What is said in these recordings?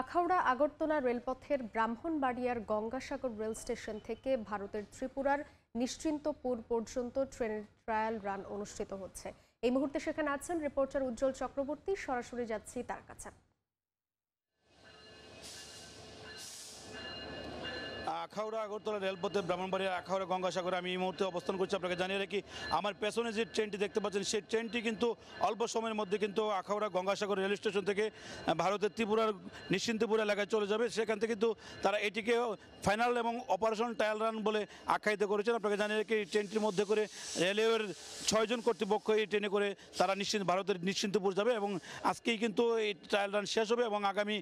আখাউড়া আগরতলা রেলপথের ব্রাহ্মণবাড়িয়ার Gangasagar rail station থেকে ভারতের ত্রিপুরার নিশ্চিন্তপুর পর্যন্ত ট্রেনের ট্রায়াল রান অনুষ্ঠিত হচ্ছে এই মুহূর্তে সেখানে আছেন রিপোর্টার উজ্জ্বল চক্রবর্তী সরাসরি যাচ্ছি তার কাছে আখাউড়া আগরতলা রেলপথে ব্রাহ্মণবাড়িয়া আখাউড়া গঙ্গাসাগরে আমি এই মুহূর্তে অবস্থান করছি আপনাকে জানিয়ে রাখি আমার পেছনে যে ট্রেনটি দেখতে পাচ্ছেন সেই ট্রেনটি কিন্তু অল্প সময়ের মধ্যে কিন্তু আখাউড়া গঙ্গাসাগর রেল স্টেশন থেকে ভারতের ত্রিপুরার নিশ্চিন্তপুর এলাকায় চলে যাবে সেখান থেকে কিন্তু তারা এটিকে ফাইনাল এবং অপারেশন ট্রায়াল রান বলে আখ্যায়িত করেছেন আপনাকে জানিয়ে রাখি এই ট্রেনটির মধ্যে করে রেলওয়ের ছয়জন কর্তৃপক্ষ এই ট্রেনে করে তারা নিশ্চিন্ত ভারতের নিশ্চিন্তপুর যাবে এবং আজকেই কিন্তু এই ট্রায়াল রান শেষ হবে এবং আগামী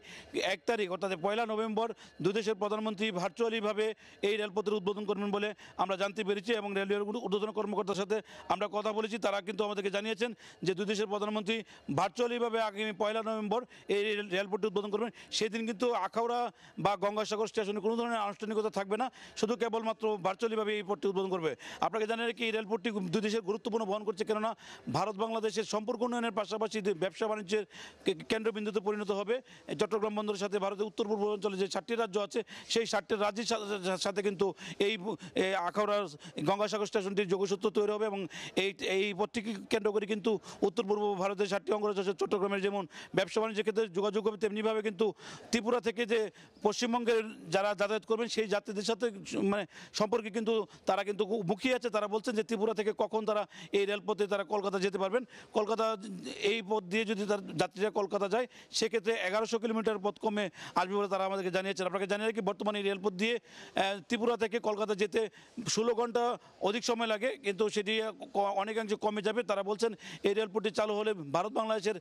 এক তারিখ অর্থাৎ পয়লা নভেম্বর দুদেশের প্রধানমন্ত্রী ভার্চুয়ালি কিভাবে এই রেলপথের উদ্বোধন করবেন বলে আমরা জানতে পেরেছি এবং রেলওয়ের উদ্বোধন কর্মকর্তার সাথে আমরা কথা বলেছি তারা কিন্তু আমাদেরকে জানিয়েছেন যে দুই দেশের প্রধানমন্ত্রী ভার্চুয়ালিভাবে আগামী পয়লা নভেম্বর এই রেলপথটি উদ্বোধন করবেন সেদিন কিন্তু আখাউড়া বা গঙ্গাসাগর স্টেশনে কোনো ধরনের আনুষ্ঠানিকতা থাকবে না শুধু কেবলমাত্র ভার্চুয়ালিভাবে এই পথটি উদ্বোধন করবে আপনাকে জানেন কি এই রেলপথটি দুই দেশের গুরুত্বপূর্ণ বহন করছে কেননা ভারত বাংলাদেশের সম্পর্ক উন্নয়নের পাশাপাশি ব্যবসা বাণিজ্যের কেন্দ্রবিন্দুতে পরিণত হবে চট্টগ্রাম বন্দরের সাথে ভারতের উত্তর পূর্ব অঞ্চলে যে ষাটটি রাজ্য আছে সেই ষাটটি রাজ্যে এটির সাথে কিন্তু এই আখাউড়ার গঙ্গাসাগর স্টেশনটির যোগসূত্র তৈরি হবে এবং এই এই পথটিকে কেন্দ্র করে কিন্তু উত্তর পূর্ব ভারতের সাতটি অঙ্গরাজ্য চট্টগ্রামের যেমন ব্যবসা বাণিজ্যের ক্ষেত্রে যোগাযোগ হবে তেমনিভাবে কিন্তু ত্রিপুরা থেকে যে পশ্চিমবঙ্গের যারা যাতায়াত করবেন সেই যাত্রীদের সাথে মানে সম্পর্কে কিন্তু তারা কিন্তু মুখিয়ে আছে তারা বলছেন যে ত্রিপুরা থেকে কখন তারা এই রেলপথে তারা কলকাতা যেতে পারবেন কলকাতা এই পথ দিয়ে যদি তার যাত্রীরা কলকাতা যায় সেক্ষেত্রে এগারোশো কিলোমিটার পথ কমে আসবে বলে তারা আমাদেরকে জানিয়েছেন আপনাকে জানিয়ে রাখি বর্তমানে এই রেলপথ দিয়ে ত্রিপুরা থেকে কলকাতা যেতে ষোলো ঘন্টা অধিক সময় লাগে কিন্তু সেটি অনেকাংশে কমে যাবে তারা বলছেন এই রেলপথটি চালু হলে ভারত বাংলাদেশের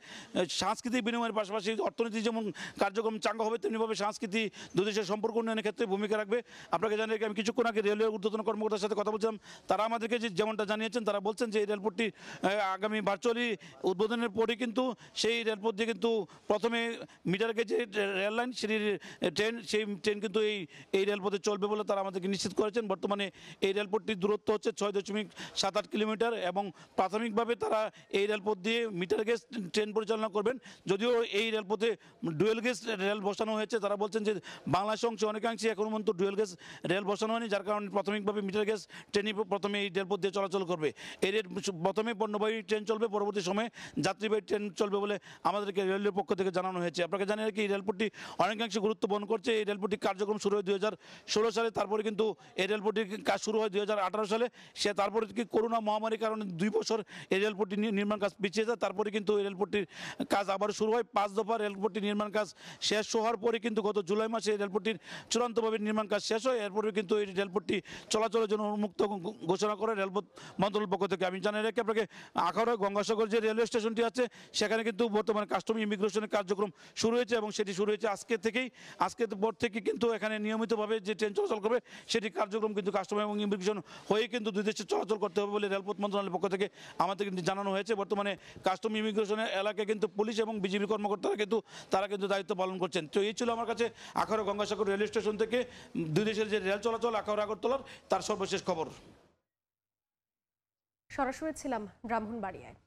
সাংস্কৃতিক বিনিময়ের পাশাপাশি অর্থনীতি যেমন কার্যক্রম চাঙ্গা হবে তেমনিভাবে সংস্কৃতি দুদেশের সম্পর্ক উন্নয়নের ক্ষেত্রে ভূমিকা রাখবে আপনাকে জানিয়ে আমি কিছুক্ষণ আগে রেলওয়ের উদ্বোধন কর্মকর্তার সাথে কথা বলছিলাম তারা আমাদেরকে যে যেমনটা জানিয়েছেন তারা বলছেন যে এই রেলপথটি আগামী ভার্চুয়ালি উদ্বোধনের পরই কিন্তু সেই রেলপথ দিয়ে কিন্তু প্রথমে মিটার গেজে রেললাইন সেটি ট্রেন সেই ট্রেন কিন্তু এই এই রেলপথ রেলপথে চলবে বলে তারা আমাদেরকে নিশ্চিত করেছেন বর্তমানে এই রেলপথটির দূরত্ব হচ্ছে ছয় দশমিক সাত আট কিলোমিটার এবং প্রাথমিকভাবে তারা এই রেলপথ দিয়ে মিটার গেজ ট্রেন পরিচালনা করবেন যদিও এই রেলপথে ডুয়েল গেজ রেল বসানো হয়েছে তারা বলছেন যে বাংলাদেশ অংশে অনেকাংশে এখনও পর্যন্ত ডুয়েল গেজ রেল বসানো হয়নি যার কারণে প্রাথমিকভাবে মিটার গেজ ট্রেনই প্রথমে এই রেলপথ দিয়ে চলাচল করবে এই রেল প্রথমে পণ্যবাহী ট্রেন চলবে পরবর্তী সময়ে যাত্রীবাহী ট্রেন চলবে বলে আমাদেরকে রেলের পক্ষ থেকে জানানো হয়েছে আপনাকে জানিয়ে রাখি এই রেলপথটি অনেকাংশে গুরুত্ব বহন করছে এই রেলপথটি কার্যক্রম শুরু হয় হাজার ষোলো সালে তারপরে কিন্তু এই রেলপথটির কাজ শুরু হয় দুই সালে সে তারপরে কি করোনা মহামারীর কারণে দুই বছর এই রেলপথটি নির্মাণ কাজ পিছিয়ে যায় তারপরে কিন্তু এই রেলপথটির কাজ আবার শুরু হয় পাঁচ দফা রেলপথটি নির্মাণ কাজ শেষ হওয়ার পরে কিন্তু গত জুলাই মাসে এই রেলপথটির চূড়ান্তভাবে নির্মাণ কাজ শেষ হয় এরপরে কিন্তু এই রেলপথটি চলাচলের জন্য উন্মুক্ত ঘোষণা করে রেলপথ মন্ত্রণালয়ের পক্ষ থেকে আমি জানাই রাখি আপনাকে আখাউড়া গঙ্গাসাগর যে রেলওয়ে স্টেশনটি আছে সেখানে কিন্তু বর্তমানে কাস্টম ইমিগ্রেশনের কার্যক্রম শুরু হয়েছে এবং সেটি শুরু হয়েছে আজকে থেকেই আজকে পর থেকে কিন্তু এখানে নিয়মিতভাবে যে ট্রেন চলাচল করবে সেটি কার্যক্রম কিন্তু কাস্টম এবং ইমিগ্রেশন হয়ে কিন্তু দুই দেশে চলাচল করতে হবে বলে রেলপথ মন্ত্রণালয়ের পক্ষ থেকে আমাদের কিন্তু জানানো হয়েছে বর্তমানে কাস্টম ইমিগ্রেশনের এলাকায় কিন্তু পুলিশ এবং বিজেপি কর্মকর্তারা কিন্তু তারা কিন্তু দায়িত্ব পালন করছেন তো এই ছিল আমার কাছে আখারো গঙ্গাসাগর রেলওয়ে স্টেশন থেকে দুই দেশের যে রেল চলাচল আখারো আগরতলার তার সর্বশেষ খবর সরাসরি ছিলাম ব্রাহ্মণবাড়িয়ায়